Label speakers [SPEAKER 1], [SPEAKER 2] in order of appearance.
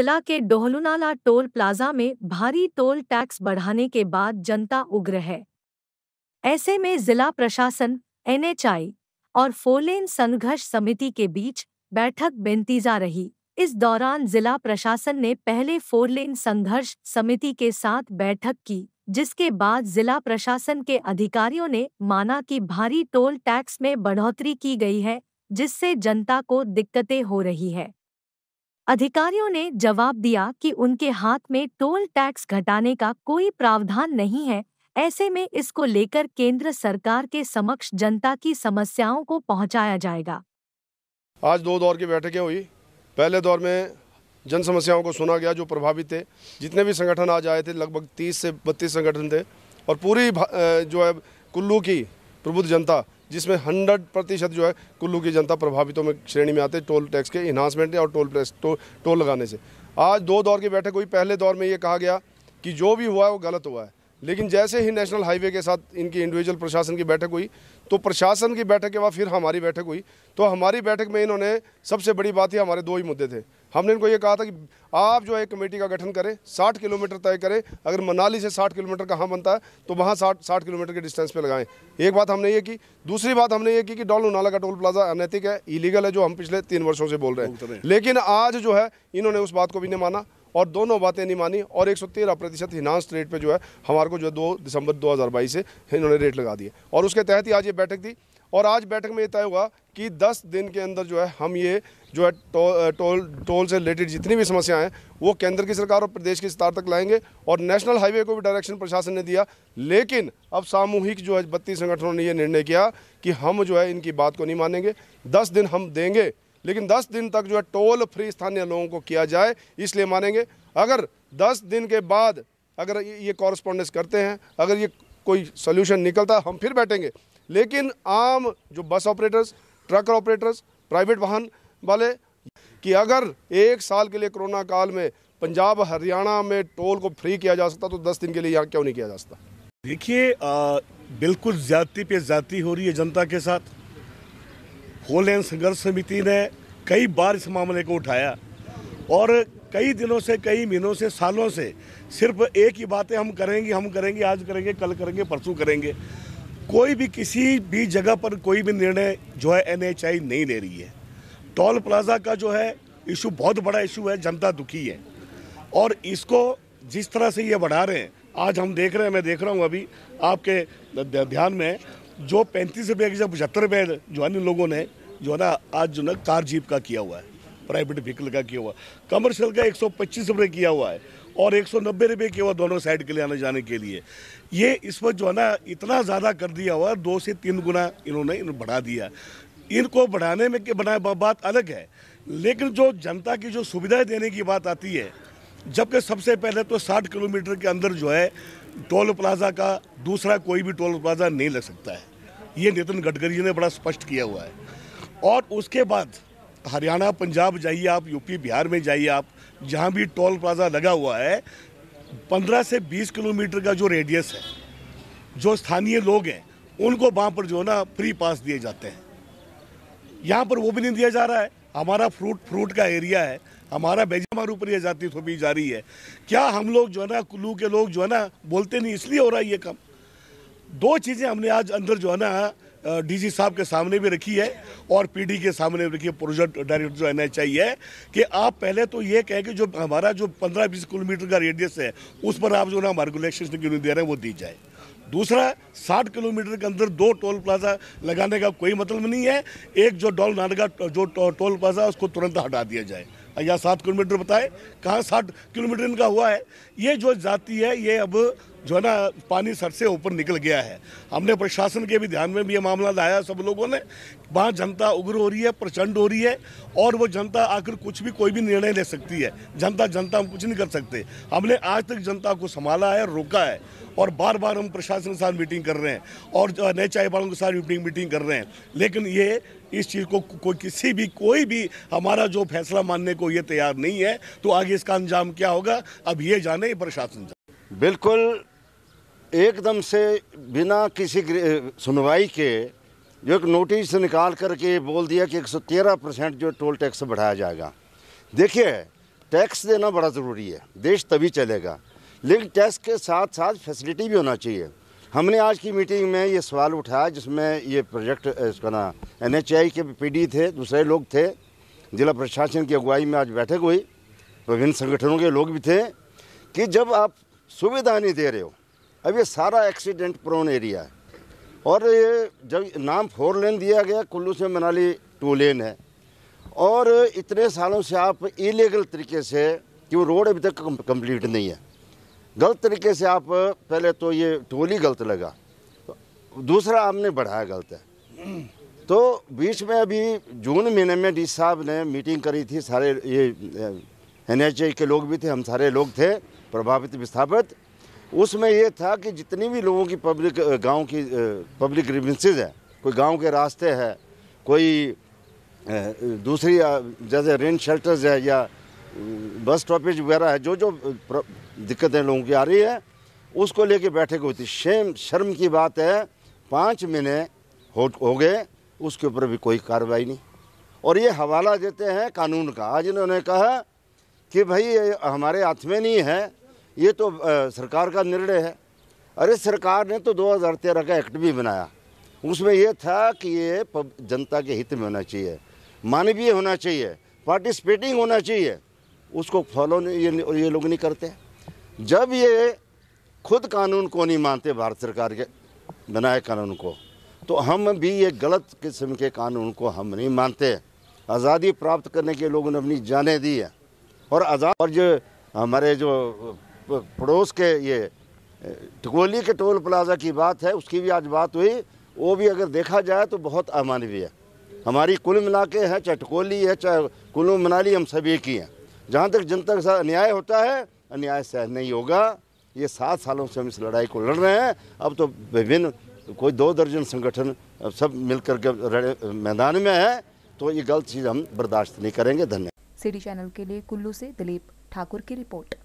[SPEAKER 1] जिला के डोहलुनाला toll plaza में भारी टोल टैक्स बढ़ाने के बाद जनता उग्र है ऐसे में जिला प्रशासन एनएचआई और फोरलेन संघर्ष समिति के बीच बैठक बेनतीजा रही इस दौरान जिला प्रशासन ने पहले फोरलेन संघर्ष समिति के साथ बैठक की जिसके बाद जिला प्रशासन के अधिकारियों ने माना कि भारी टोल टैक्स में बढ़ोतरी की गई है जिससे जनता को दिक्कतें हो रही है अधिकारियों ने जवाब दिया कि उनके हाथ में टोल टैक्स घटाने का कोई प्रावधान नहीं है ऐसे में इसको लेकर केंद्र सरकार के समक्ष जनता की समस्याओं को पहुंचाया जाएगा
[SPEAKER 2] आज दो दौर की बैठकें हुई पहले दौर में जन समस्याओं को सुना गया जो प्रभावित थे जितने भी संगठन आज आए थे लगभग 30 से 32 संगठन थे और पूरी जो है कुल्लू की प्रबुद्ध जनता जिसमें हंड्रेड प्रतिशत जो है कुल्लू की जनता प्रभावितों में श्रेणी में आते टोल टैक्स के इन्हांसमेंट और टोल टैक्स टो, टोल लगाने से आज दो दौर की बैठक हुई पहले दौर में ये कहा गया कि जो भी हुआ है वो गलत हुआ है लेकिन जैसे ही नेशनल हाईवे के साथ इनकी इंडिविजुअल प्रशासन की बैठक हुई तो प्रशासन की बैठक के बाद फिर हमारी बैठक हुई तो हमारी बैठक में इन्होंने सबसे बड़ी बात ही हमारे दो ही मुद्दे थे हमने इनको ये कहा था कि आप जो है कमेटी का गठन करें 60 किलोमीटर तय करें अगर मनाली से 60 किलोमीटर कहाँ बनता है तो वहाँ 60 60 किलोमीटर के डिस्टेंस पे लगाएं एक बात हमने ये की दूसरी बात हमने ये की कि डॉल उनाला का टोल प्लाजा अनैतिक है इलीगल है जो हम पिछले तीन वर्षों से बोल रहे हैं लेकिन आज जो है इन्होंने उस बात को भी नहीं माना और दोनों बातें नहीं मानी और एक सौ तेरह प्रतिशत हिनांस रेट पर जो है हमारे को जो है दो दिसंबर दो से इन्होंने रेट लगा दिए और उसके तहत ही आज ये बैठक थी और आज बैठक में ये तय हुआ कि 10 दिन के अंदर जो है हम ये जो है टोल टोल टोल से रिलेटेड जितनी भी समस्याएं हैं वो केंद्र की सरकार और प्रदेश की सरकार तक लाएंगे और नेशनल हाईवे को भी डायरेक्शन प्रशासन ने दिया लेकिन अब सामूहिक जो है बत्तीस संगठनों ने ये निर्णय किया कि हम जो है इनकी बात को नहीं मानेंगे दस दिन हम देंगे लेकिन दस दिन तक जो है टोल फ्री स्थानीय लोगों को किया जाए इसलिए मानेंगे अगर दस दिन के बाद अगर ये कॉरस्पॉन्डेंस करते हैं अगर ये कोई सोल्यूशन निकलता है हम फिर बैठेंगे लेकिन आम जो bus operators truck operators private वाहन वाले कि अगर एक साल के लिए कोरोना काल में पंजाब हरियाणा में टोल को फ्री किया जा सकता तो दस
[SPEAKER 3] दिन के लिए यहाँ क्यों नहीं किया जा सकता देखिए बिल्कुल ज्यादती पे ज्यादती हो रही है जनता के साथ होलैंड संघर्ष समिति ने कई बार इस मामले को उठाया और कई दिनों से कई महीनों से सालों से सिर्फ एक ही बातें हम करेंगे हम करेंगे आज करेंगे कल करेंगे परसों करेंगे कोई भी किसी भी जगह पर कोई भी निर्णय जो है एनएचआई नहीं ले रही है टोल प्लाजा का जो है इशू बहुत बड़ा इशू है जनता दुखी है और इसको जिस तरह से ये बढ़ा रहे हैं आज हम देख रहे हैं मैं देख रहा हूँ अभी आपके ध्यान में जो पैंतीस रुपये की जब पचहत्तर रुपये जो है लोगों ने जो है ना आज जो ना कार जीप का किया हुआ है प्राइवेट व्हीकल का किया हुआ कमर्शियल का एक सौ पच्चीस रुपये किया हुआ है और एक सौ नब्बे रुपये के हुआ दोनों साइड के लिए आने जाने के लिए ये इस वक्त जो है ना इतना ज़्यादा कर दिया हुआ दो से तीन गुना इन्होंने इन बढ़ा दिया इनको बढ़ाने में के बनाए बात अलग है लेकिन जो जनता की जो सुविधाएं देने की बात आती है जबकि सबसे पहले तो 60 किलोमीटर के अंदर जो है टोल प्लाजा का दूसरा कोई भी टोल प्लाजा नहीं लग सकता है ये नितिन गडकरी जी ने बड़ा स्पष्ट किया हुआ है और उसके बाद हरियाणा पंजाब जाइए आप यूपी बिहार में जाइए आप जहाँ भी टोल प्लाजा लगा हुआ है 15 से 20 किलोमीटर का जो रेडियस है जो स्थानीय लोग हैं उनको वहाँ पर जो है ना फ्री पास दिए जाते हैं यहाँ पर वो भी नहीं दिया जा रहा है हमारा फ्रूट फ्रूट का एरिया है हमारा बेजी हमारे ऊपर यह जाती थोपी जा रही है क्या हम लोग जो है ना कुल्लू के लोग जो है ना बोलते नहीं इसलिए हो रहा है ये कम दो चीज़ें हमने आज अंदर जो है ना डीजी साहब के सामने भी रखी है और पीडी के सामने भी रखी है प्रोजेक्ट डायरेक्टर जो एन है कि आप पहले तो ये कहें कि जो हमारा जो पंद्रह बीस किलोमीटर का रेडियस है उस पर आप जो ना हमारे रेगुलेशन क्यों दे रहे हैं वो दी जाए दूसरा 60 किलोमीटर के अंदर दो टोल प्लाजा लगाने का कोई मतलब नहीं है एक जो डॉल नानगा जो टोल प्लाजा उसको तुरंत हटा दिया जाए या सात किलोमीटर बताए कहाँ साठ किलोमीटर इनका हुआ है ये जो जाती है ये अब जो है ना पानी सर से ऊपर निकल गया है हमने प्रशासन के भी ध्यान में भी ये मामला लाया सब लोगों ने वहाँ जनता उग्र हो रही है प्रचंड हो रही है और वो जनता आकर कुछ भी कोई भी निर्णय ले सकती है जनता जनता हम कुछ नहीं कर सकते हमने आज तक जनता को संभाला है रोका है और बार बार हम प्रशासन के साथ मीटिंग कर रहे हैं और नए चाय वालों के साथ मीटिंग मीटिंग कर रहे हैं लेकिन ये इस चीज़ को कोई किसी भी कोई भी हमारा जो फैसला मानने को ये तैयार नहीं है तो आगे इसका अंजाम क्या होगा अब ये जाने प्रशासन जाने बिल्कुल एकदम से बिना किसी सुनवाई के
[SPEAKER 4] जो एक नोटिस निकाल करके बोल दिया कि 113 परसेंट जो टोल टैक्स बढ़ाया जाएगा देखिए टैक्स देना बड़ा ज़रूरी है देश तभी चलेगा लेकिन टैक्स के साथ साथ फैसिलिटी भी होना चाहिए हमने आज की मीटिंग में ये सवाल उठाया जिसमें ये प्रोजेक्ट इसका ना एन के डी थे दूसरे लोग थे जिला प्रशासन की अगुवाई में आज बैठक हुई विभिन्न संगठनों के लोग भी थे कि जब आप सुविधा नहीं दे रहे हो अब ये सारा एक्सीडेंट प्रोन एरिया है और ये जब नाम फोर लेन दिया गया कुल्लू से मनाली टू लेन है और इतने सालों से आप इलीगल तरीके से कि वो रोड अभी तक कंप्लीट नहीं है गलत तरीके से आप पहले तो ये टोली गलत लगा दूसरा आपने बढ़ाया गलत है तो बीच में अभी जून महीने में डी साहब ने मीटिंग करी थी सारे ये एन के लोग भी थे हम सारे लोग थे प्रभावित विस्थापित उसमें ये था कि जितनी भी लोगों की पब्लिक गांव की पब्लिक ग्रीवेंसेज है कोई गांव के रास्ते है कोई दूसरी जैसे रेन शेल्टर्स है या बस स्टॉपेज वगैरह है जो जो दिक्कतें लोगों की आ रही है उसको लेके बैठे हुए थे शेम शर्म की बात है पाँच महीने हो, हो गए उसके ऊपर भी कोई कार्रवाई नहीं और ये हवाला देते हैं कानून का आज इन्होंने कहा कि भाई ये हमारे हाथ में नहीं है ये तो आ, सरकार का निर्णय है अरे सरकार ने तो 2013 का एक्ट भी बनाया उसमें यह था कि ये जनता के हित में होना चाहिए मानवीय होना चाहिए पार्टिसिपेटिंग होना चाहिए उसको फॉलो ये ये लोग नहीं करते जब ये खुद कानून को नहीं मानते भारत सरकार के बनाए कानून को तो हम भी ये गलत किस्म के कानून को हम नहीं मानते आज़ादी प्राप्त करने के लोगों ने अपनी जाने दी है और आज़ाद और जो हमारे जो पड़ोस के ये टकोली के टोल प्लाजा की बात है उसकी भी आज बात हुई वो भी अगर देखा जाए तो बहुत अमानवीय है हमारी कुल मिला के है चाहे टकोली है चाहे कुल्लू मनाली हम सभी की हैं जहाँ तक जनता के साथ अन्याय होता है अन्याय सह नहीं होगा ये सात सालों से हम इस लड़ाई को लड़ रहे हैं अब तो विभिन्न कोई दो दर्जन संगठन सब मिलकर के मैदान में है तो ये गलत चीज़ हम बर्दाश्त नहीं करेंगे धन्यवाद
[SPEAKER 1] सिटी चैनल के लिए कुल्लू से दिलीप ठाकुर की रिपोर्ट